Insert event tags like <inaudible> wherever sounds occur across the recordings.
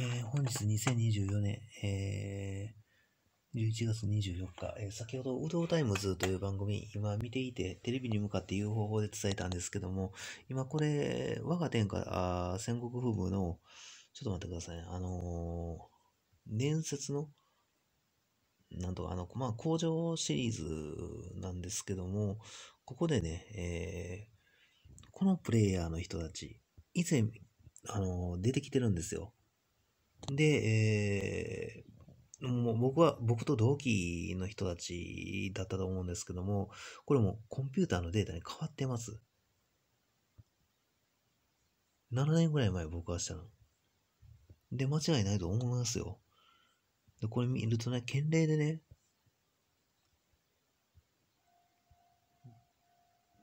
えー、本日2024年、えー、11月24日、えー、先ほど、ウドタイムズという番組、今見ていて、テレビに向かって言う方法で伝えたんですけども、今これ、我が天下、あ戦国風部の、ちょっと待ってください、あのー、伝説の、なんとか、あの、まあ、工場シリーズなんですけども、ここでね、えー、このプレイヤーの人たち、以前、あのー、出てきてるんですよ。で、えーもう僕は、僕と同期の人たちだったと思うんですけども、これもコンピューターのデータに変わってます。7年ぐらい前僕はしたの。で、間違いないと思いますよ。で、これ見るとね、県令でね、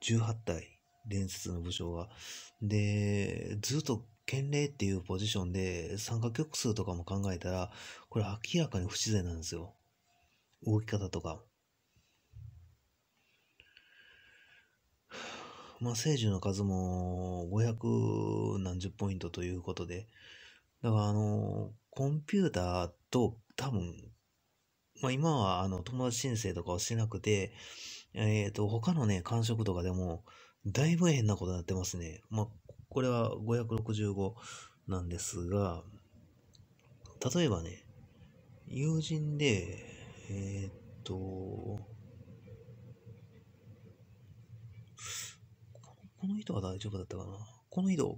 18体、伝説の武将が。で、ずっと県令っていうポジションで参加曲数とかも考えたら、これ明らかに不自然なんですよ。動き方とか。まあ、聖樹の数も500何十ポイントということで、だからあの、コンピューターと多分、まあ、今はあの友達申請とかはしてなくて、えっ、ー、と、他のね、感触とかでも、だいぶ変なことになってますね。まあ、これは565なんですが、例えばね、友人で、えー、っと、この人は大丈夫だったかな。この人、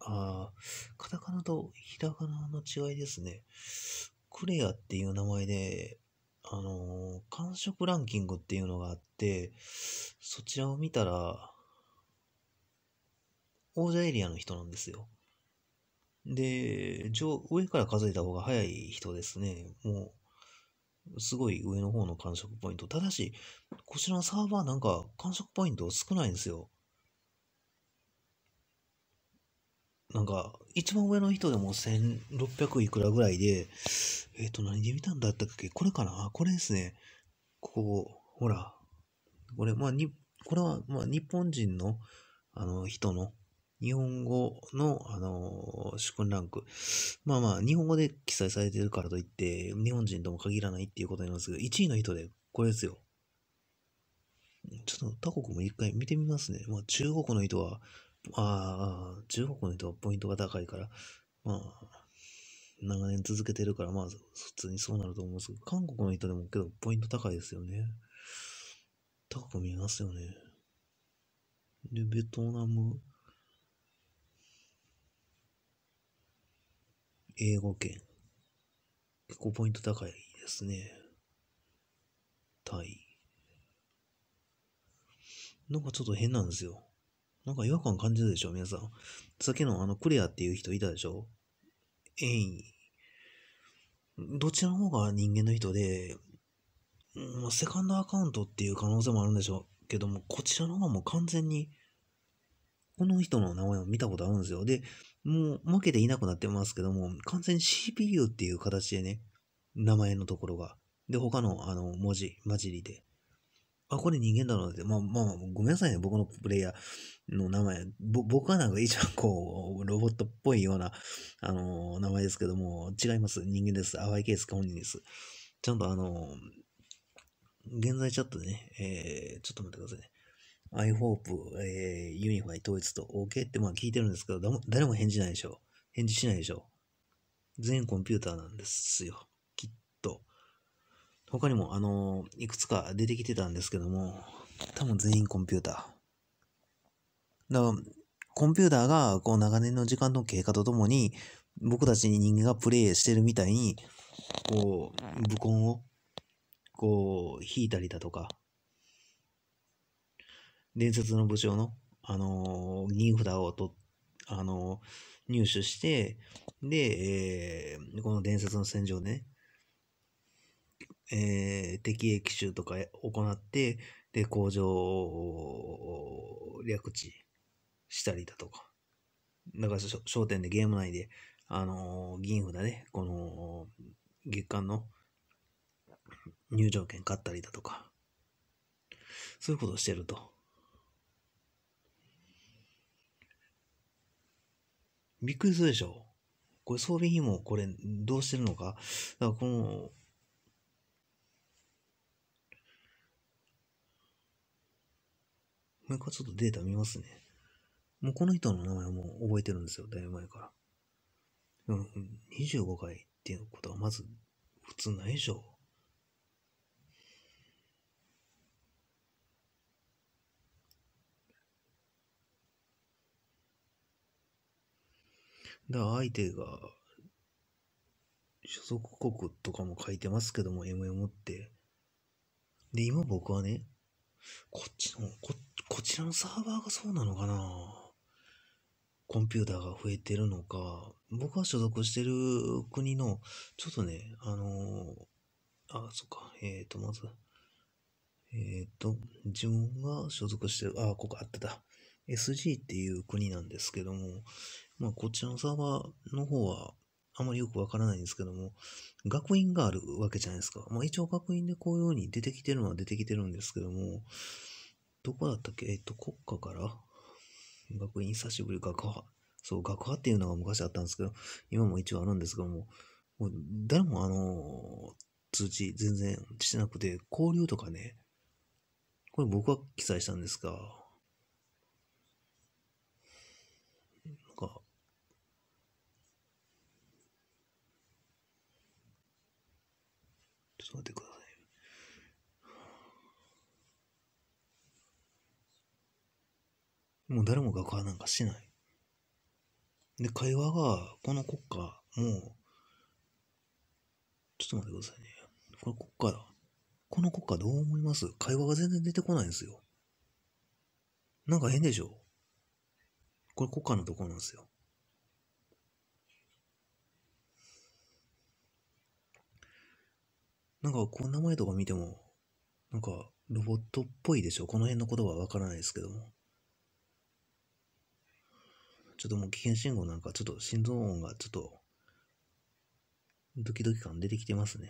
あカタカナとひらがなの違いですね。クレアっていう名前で、あのー、感触ランキングっていうのがあって、そちらを見たら、王者エリアの人なんですよ。で、上、上から数えた方が早い人ですね。もう、すごい上の方の感触ポイント。ただし、こちらのサーバーなんか感触ポイント少ないんですよ。なんか、一番上の人でも1600いくらぐらいで、えっ、ー、と、何で見たんだったっけこれかなこれですね。ここ、ほら。これ、まあ、に、これは、まあ、日本人の、あの、人の、日本語の、あのー、主君ランク。まあまあ、日本語で記載されてるからといって、日本人とも限らないっていうことになりますけど、1位の人で、これですよ。ちょっと他国も一回見てみますね。まあ、中国の人は、ああ、中国の人はポイントが高いから、まあ、長年続けてるから、まあ、普通にそうなると思うんですけど、韓国の人でもけど、ポイント高いですよね。高く見えますよね。で、ベトナム、英語圏。結構ポイント高いですね。タイ。なんかちょっと変なんですよ。なんか違和感感じるでしょ皆さん。さっきのあの、クレアっていう人いたでしょエイン。どちらの方が人間の人で、うん、セカンドアカウントっていう可能性もあるんでしょうけども、こちらの方がもう完全に、この人の名前を見たことあるんですよ。で、もう負けていなくなってますけども、完全に CPU っていう形でね、名前のところが。で、他のあの文字、混じりで。あ、これ人間だろうって。まあまあ、ごめんなさいね。僕のプレイヤーの名前。僕はなんか一番こう、ロボットっぽいような、あの名前ですけども、違います。人間です。淡いケースか本人です。ちゃんとあの現在チャットでね、えー、ちょっと待ってくださいね。iHope、えー、ユニファイ統一と OK ってまあ聞いてるんですけど、誰も返事ないでしょ。返事しないでしょ。全コンピューターなんですよ。きっと。他にも、あのー、いくつか出てきてたんですけども、多分全員コンピューター。だから、コンピューターが、こう、長年の時間の経過とともに、僕たちに人間がプレイしてるみたいに、こう、武根を、こう、引いたりだとか、伝説の部長の、あのー、銀札をと、あのー、入手して、で、えー、この伝説の戦場でね、えー、敵へ奇襲とか行って、で、工場を略地したりだとか、だから商店でゲーム内で、あのー、銀札で、この月間の入場券買ったりだとか、そういうことをしてると。びっくりするでしょこれ装備品もこれどうしてるのかだからこの、もう一回ちょっとデータ見ますね。もうこの人の名前はもう覚えてるんですよ。だいぶ前から。25回っていうことはまず普通ないでしょ。だ相手が、所属国とかも書いてますけども、MM って。で、今僕はね、こっちの、こ、こちらのサーバーがそうなのかなコンピューターが増えてるのか、僕が所属してる国の、ちょっとね、あのー、あ、そっか、えっ、ー、と、まず、えっ、ー、と、自分が所属してる、あ、ここあっただ。SG っていう国なんですけども、まあ、こっちのサーバーの方はあまりよくわからないんですけども、学院があるわけじゃないですか。まあ、一応学院でこういうように出てきてるのは出てきてるんですけども、どこだったっけえっと、国家から学院久しぶり、学派。そう、学派っていうのが昔あったんですけど、今も一応あるんですけども、もう誰もあの通知全然してなくて、交流とかね、これ僕は記載したんですが、っと待ってください。もう誰も学派なんかしない。で、会話が、この国家、もう、ちょっと待ってくださいね。これ国家だ。この国家どう思います会話が全然出てこないんですよ。なんか変でしょこれ国家のところなんですよ。なんかこう名前とか見ても、なんかロボットっぽいでしょこの辺の言葉はわからないですけども。ちょっともう危険信号なんかちょっと心臓音がちょっと、ドキドキ感出てきてますね。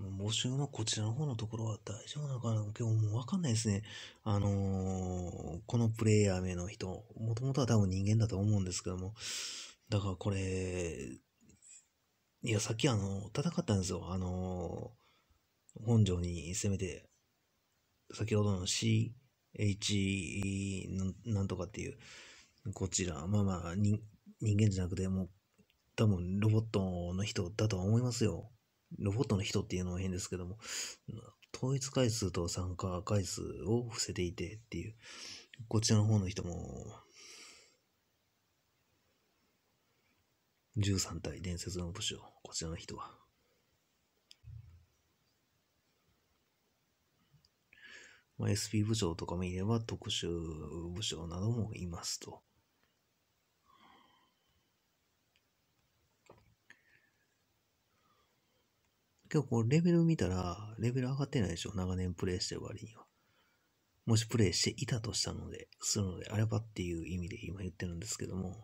募集のこちらの方のところは大丈夫なのかな今日もうわかんないですね。あのー、このプレイヤー名の人、もともとは多分人間だと思うんですけども、だからこれ、いや、さっきあの、戦ったんですよ。あの、本庄に攻めて、先ほどの CH なんとかっていう、こちら、まあまあ、人間じゃなくて、もう、多分ロボットの人だとは思いますよ。ロボットの人っていうのは変ですけども、統一回数と参加回数を伏せていてっていう、こちらの方の人も、13体伝説の武将こちらの人は。まあ、SP 部長とかもいれば、特殊部長などもいますと。結構レベル見たら、レベル上がってないでしょ長年プレイしてる割には。もしプレイしていたとしたので、するのであればっていう意味で今言ってるんですけども、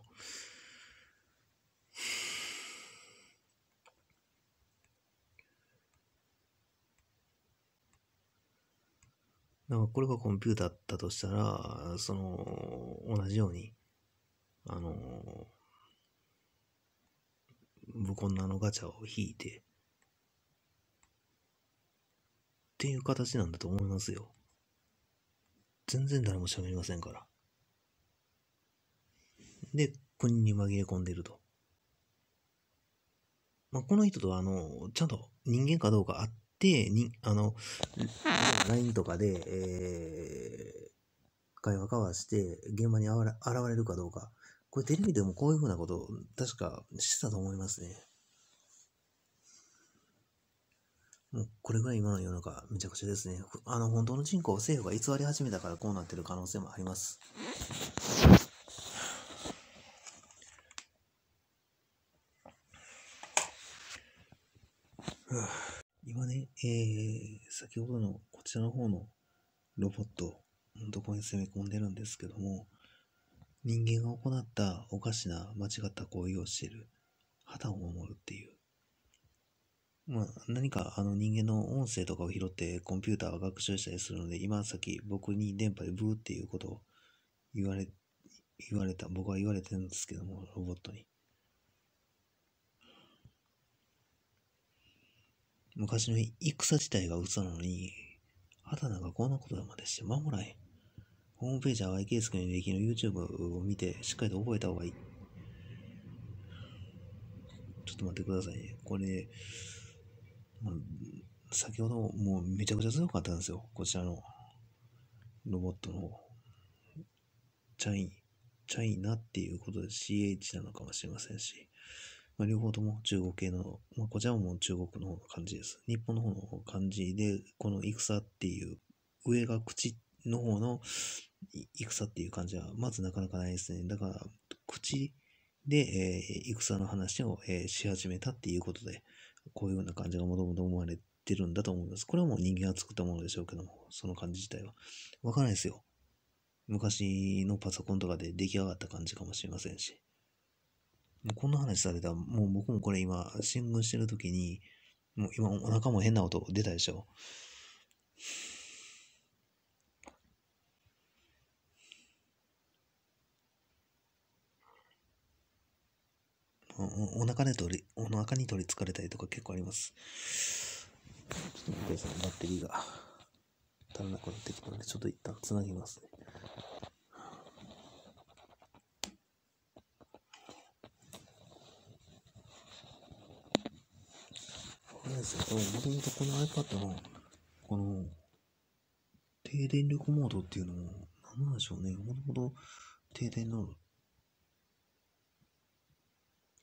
だ <sighs> からこれがコンピューターだったとしたら、その、同じように、あの、無根なのガチャを引いて、っていう形なんだと思いますよ。全然誰も喋りませんから。で、国に紛れ込んでると。まあ、この人とあの、ちゃんと人間かどうかあって、に、あの、LINE とかで、えー、会話交わして、現場に現れるかどうか。これテレビでもこういうふうなこと、確かしてたと思いますね。もうこれぐらい今の世の中、めちゃくちゃですね。あの、本当の人口を政府が偽り始めたからこうなってる可能性もあります。今ね、えー、先ほどのこちらの方のロボット、どこに攻め込んでるんですけども、人間が行ったおかしな間違った行為をしている、肌を守るっていう。まあ、何かあの人間の音声とかを拾ってコンピューターが学習したりするので、今さっき僕に電波でブーっていうことを言われ、言われた、僕は言われてるんですけども、ロボットに。昔の戦自体が嘘なのに、畑中がこんなことまでして守らへん。ホームページは YK スクにできる YouTube を見て、しっかりと覚えた方がいい。ちょっと待ってくださいね。これ、先ほどもうめちゃくちゃ強かったんですよ。こちらのロボットの方。チャイン、チャイナっていうことで CH なのかもしれませんし。まあ、両方とも中国系の、まあ、こちらももう中国の方の漢字です。日本の方の漢字で、この戦っていう上が口の方の戦っていう感じは、まずなかなかないですね。だから、口で、えー、戦の話を、えー、し始めたっていうことで、こういうような感じがもともと思われてるんだと思うんです。これはもう人間が作ったものでしょうけども、その感じ自体は。わからないですよ。昔のパソコンとかで出来上がった感じかもしれませんし。こんな話されたら、もう僕もこれ今、進軍してる時に、もう今お腹も変な音出たでしょ。おお腹で取り、お腹に取りつかれたりとか結構あります。ちょっと待ってください。バッテリーが足らなくなってきたので、ちょっと一旦つなぎますね。ですもともとこの iPad の、この、低電力モードっていうのも、なんなんでしょうね。もともと低電の、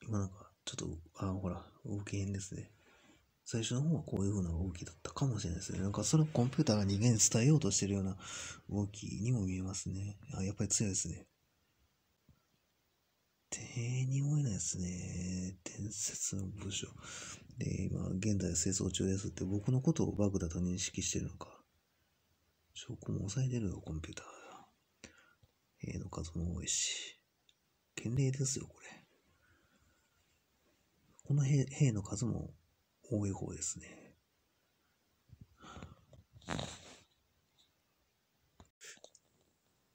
今なんか、ちょっと、あ、ほら、動きんですね。最初の方はこういう風な動きだったかもしれないですね。なんかそれをコンピューターが人間に伝えようとしてるような動きにも見えますね。あ、やっぱり強いですね。手に負えないですね。伝説の武将。で、今、現在清掃中ですって僕のことをバグだと認識してるのか。証拠も抑えてるよ、コンピューター。兵の数も多いし。県令ですよ、これ。この兵の数も多い方ですね。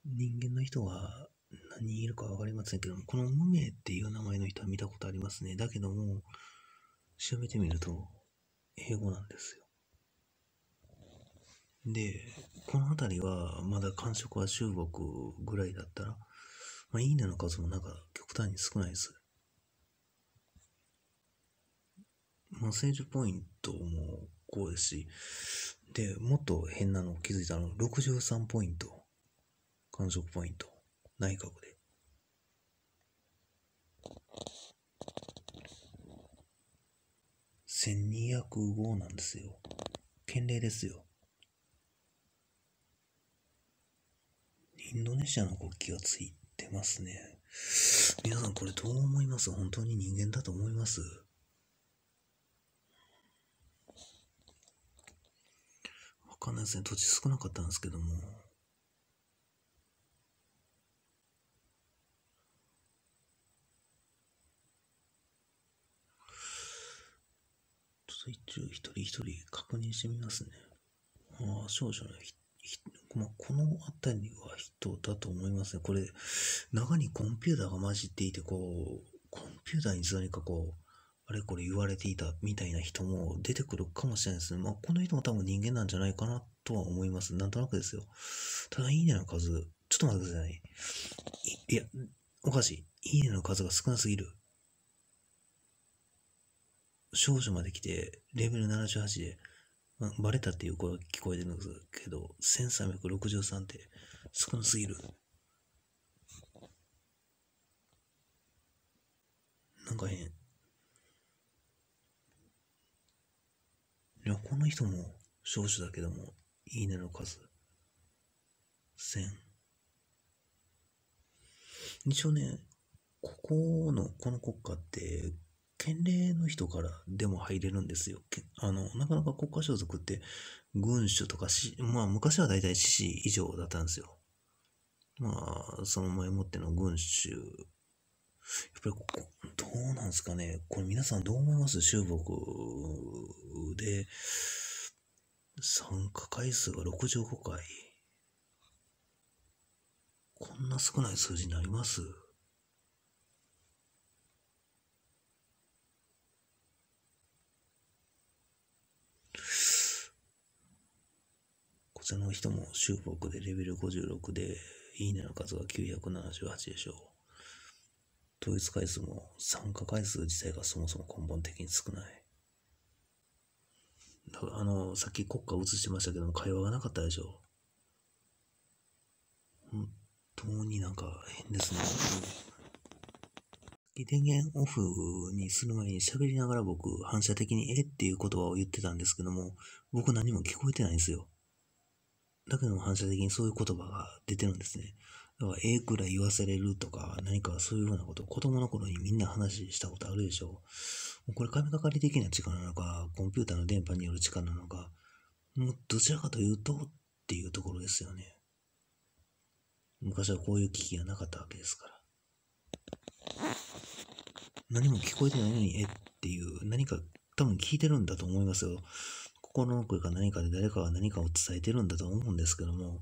人間の人は何人いるかわかりませんけども、この無名っていう名前の人は見たことありますね。だけども、調べてみると、英語なんですよ。で、この辺りは、まだ感触は中国ぐらいだったら、まあ、いいねの数もなんか極端に少ないです。まあ、政治ポイントもこうですし、で、もっと変なの気づいたの、63ポイント。感触ポイント。内閣で。1205なんですよ。県令ですよ。インドネシアの国旗がついてますね。皆さんこれどう思います本当に人間だと思いますわかんないですね。土地少なかったんですけども。一応一人一人確認してみますね。ああ、少女のひ、ひまあ、この辺りは人だと思いますね。これ、中にコンピューターが混じっていて、こう、コンピューターに何かこう、あれこれ言われていたみたいな人も出てくるかもしれないですね。まあ、この人も多分人間なんじゃないかなとは思います。なんとなくですよ。ただ、いいねの数、ちょっと待ってくださいいや、おかしい。いいねの数が少なすぎる。少女まで来て、レベル78で、まあ、バレたっていう声が聞こえてるんですけど、1363って少なすぎる。なんか変。いや、この人も少女だけども、いいねの数。1000。一応ね、ここの、この国家って、県令の人からでも入れるんですよ。あの、なかなか国家所属って軍種とかし、まあ昔は大体市士以上だったんですよ。まあ、その前もっての軍種。やっぱりここ、どうなんですかね。これ皆さんどう思います中国で、参加回数が65回。こんな少ない数字になりますその人も修復でレベル56で、いいねの数が978でしょう。統一回数も参加回数自体がそもそも根本的に少ない。だからあの、さっき国家映してましたけども、会話がなかったでしょう。本当になんか変ですね。電源オフにする前に喋りながら僕、反射的にえっていう言葉を言ってたんですけども、僕何も聞こえてないんですよ。だけども反射的にそういう言葉が出てるんですね。だから、ええくらい言わせれるとか、何かそういうふうなことを子供の頃にみんな話したことあるでしょう。もうこれ神がかり的な力なのか、コンピューターの電波による力なのか、もうどちらかというとっていうところですよね。昔はこういう危機がなかったわけですから。何も聞こえてないのに、えっていう、何か多分聞いてるんだと思いますよ。心の声か何かで誰かが何かを伝えてるんだと思うんですけども、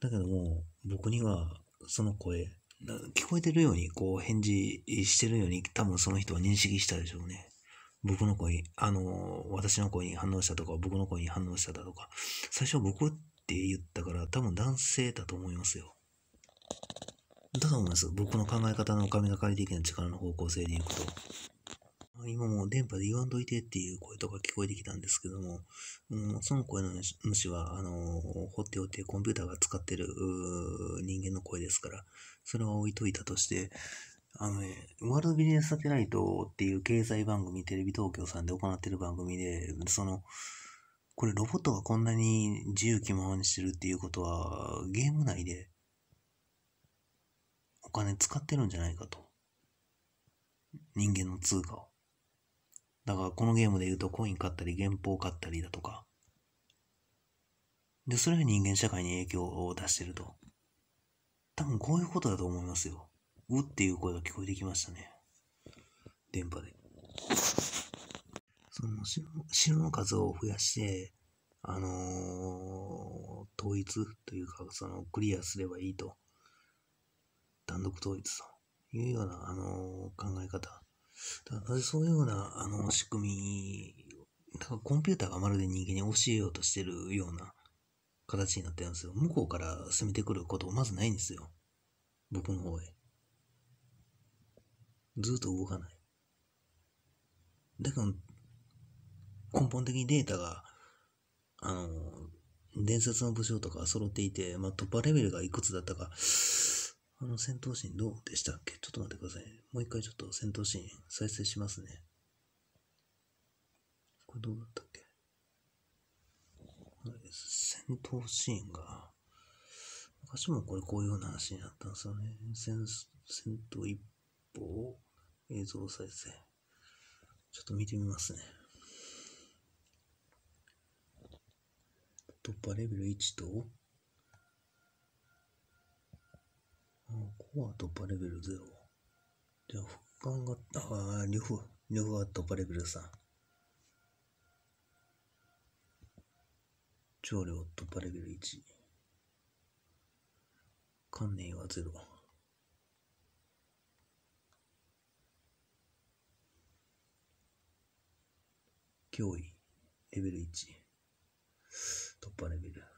だけども、僕にはその声、聞こえてるように、こう返事してるように、多分その人は認識したでしょうね。僕の声、あの、私の声に反応したとか、僕の声に反応しただとか、最初僕って言ったから、多分男性だと思いますよ。だと思います。僕の考え方の神がかり的な力の方向性でいくと。今も電波で言わんといてっていう声とか聞こえてきたんですけども、うん、その声の主は、あの、放っておいてコンピューターが使ってる人間の声ですから、それは置いといたとして、あのね、ワールドビジネスサテライトっていう経済番組、テレビ東京さんで行ってる番組で、その、これロボットがこんなに自由気ままにしてるっていうことは、ゲーム内でお金使ってるんじゃないかと。人間の通貨を。だからこのゲームで言うとコイン買ったり原稿買ったりだとか。で、それが人間社会に影響を出してると。多分こういうことだと思いますよ。うっていう声が聞こえてきましたね。電波で。その城の数を増やして、あのー、統一というか、そのクリアすればいいと。単独統一というような、あのー、考え方だそういうような、あの、仕組み、だからコンピューターがまるで人間に教えようとしてるような形になってるんですよ。向こうから攻めてくることまずないんですよ。僕の方へ。ずっと動かない。だから、根本的にデータが、あの、伝説の武将とか揃っていて、まあ、突破レベルがいくつだったか、あの戦闘シーンどうでしたっけちょっと待ってください。もう一回ちょっと戦闘シーン再生しますね。これどうだったっけ戦闘シーンが、昔もこれこういうような話になったんですよね。戦戦闘一歩映像再生。ちょっと見てみますね。突破レベル1とコア突破レベル0。じゃあ、俯瞰が、ああ、リュフ、リュフは突破レベル3。超量突破レベル1。観念は0。脅威、レベル1。突破レベル。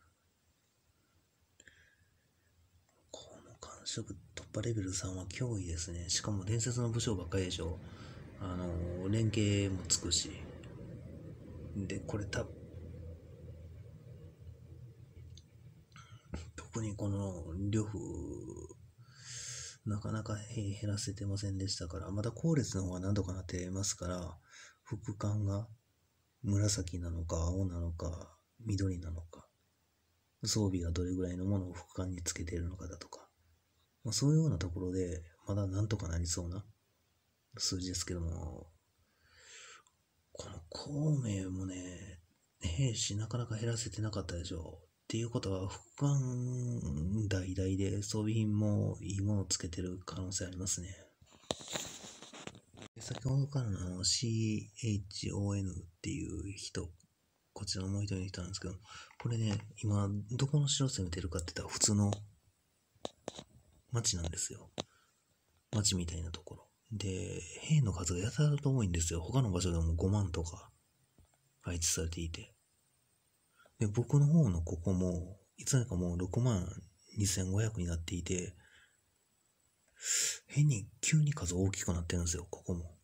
職突破レベル3は脅威ですね。しかも伝説の武将ばっかりでしょ。あの、連携もつくし。で、これた、特にこの呂布、なかなか減らせてませんでしたから、また後列の方は何度かなってますから、副官が紫なのか青なのか緑なのか、装備がどれぐらいのものを副官につけているのかだとか、まあ、そういうようなところで、まだなんとかなりそうな数字ですけども、この孔明もね、兵士なかなか減らせてなかったでしょう。っていうことは、副官代々で装備品もいいものをつけてる可能性ありますね。先ほどからのの CHON っていう人、こちらのもう一人の人なんですけど、これね、今、どこの城を攻めてるかって言ったら、普通の町なんですよ。町みたいなところ。で、兵の数がやたらと多いんですよ。他の場所でも5万とか配置されていて。で、僕の方のここも、いつんかもう6万2500になっていて、変に急に数大きくなってるんですよ、ここも。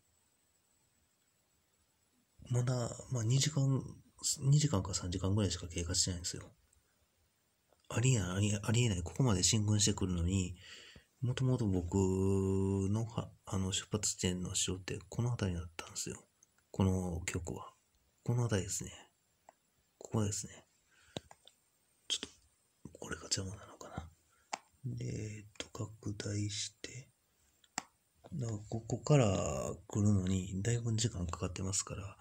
まだ、まあ2時間、2時間か3時間ぐらいしか経過してないんですよ。ありえない、ありえない、ここまで進軍してくるのに、もともと僕のあの出発地点の城ってこの辺りだったんですよ。この曲は。この辺りですね。ここですね。ちょっと、これが邪魔なのかな。で、えっと、拡大して。だからここから来るのに、だいぶ時間かかってますから、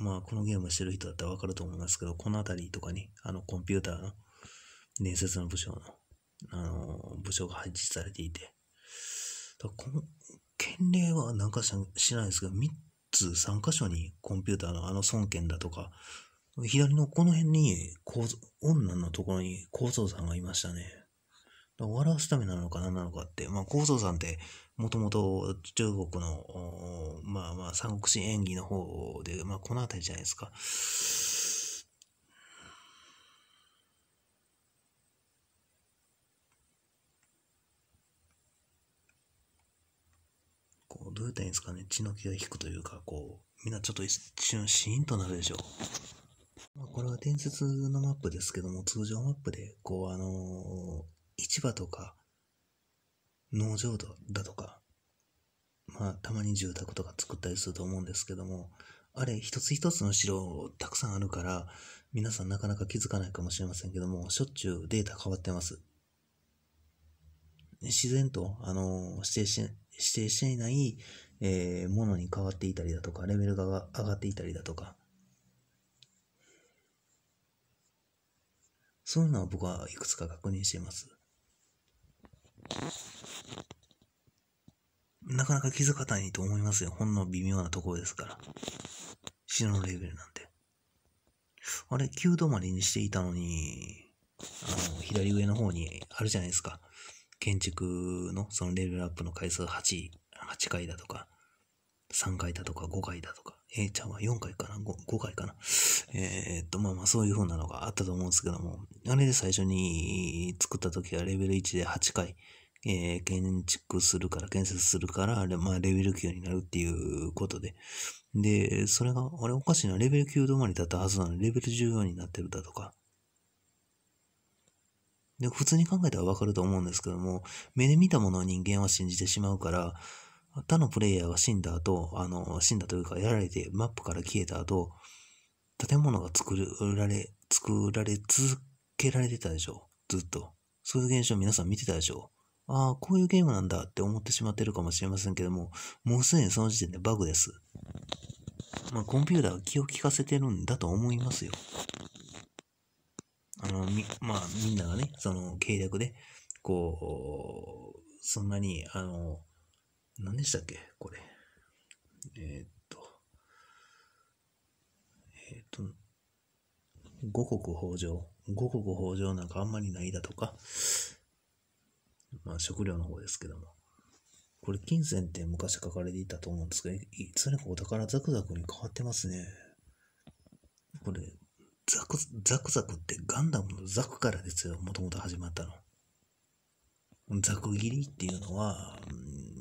まあ、このゲームしてる人だったらわかると思いますけど、この辺りとかに、あの、コンピューターの伝説の部署のあの、部署が配置されていて。だこの、県令は何かしないですけど、3つ、3箇所にコンピューターのあの孫権だとか、左のこの辺に、女のところに構造さんがいましたね。笑わすためなのか何なのかって、まあ、構造さんって、もともと中国の、まあまあ、三国志演技の方で、まあ、この辺りじゃないですか。言ていいんですかね、血の気が引くというか、こう、みんなちょっと一瞬シーンとなるでしょう。まあ、これは伝説のマップですけども、通常マップで、こう、あのー、市場とか、農場だとか、まあ、たまに住宅とか作ったりすると思うんですけども、あれ、一つ一つの城、たくさんあるから、皆さんなかなか気づかないかもしれませんけども、しょっちゅうデータ変わってます。自然と、あのー、指定し、指定していない、えー、ものに変わっていたりだとか、レベルが上がっていたりだとか、そういうのは僕はいくつか確認しています。なかなか気づかないと思いますよ。ほんの微妙なところですから。死のレベルなんて。あれ、9止まりにしていたのに、あの、左上の方にあるじゃないですか。建築のそのレベルアップの回数8、8回だとか、3回だとか5回だとか、A ちゃんは4回かな 5, ?5 回かなえー、っと、まあまあそういう風なのがあったと思うんですけども、あれで最初に作った時はレベル1で8回、えー、建築するから、建設するから、まあレベル9になるっていうことで、で、それが、あれおかしいな、レベル9止まりだったはずなのに、レベル14になってるだとか、で、普通に考えたらわかると思うんですけども、目で見たものを人間は信じてしまうから、他のプレイヤーは死んだ後、あの、死んだというか、やられてマップから消えた後、建物が作られ、作られ続けられてたでしょ。ずっと。そういう現象皆さん見てたでしょ。ああ、こういうゲームなんだって思ってしまってるかもしれませんけども、もうすでにその時点でバグです。まあ、コンピューターは気を利かせてるんだと思いますよ。の、み、まあ、みんながね、その、契約で、こう、そんなに、あの、何でしたっけこれ。えー、っと、えー、っと、五穀豊穣。五穀豊穣なんかあんまりないだとか、まあ、食料の方ですけども。これ、金銭って昔書かれていたと思うんですけど、いつの間にかお宝ザクザクに変わってますね。これ、ザク、ザクザクってガンダムのザクからですよ、もともと始まったの。ザク切りっていうのは、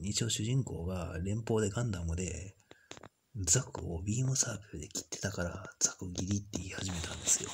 一応主人公が連邦でガンダムで、ザクをビームサーベルで切ってたから、ザク切りって言い始めたんですよ。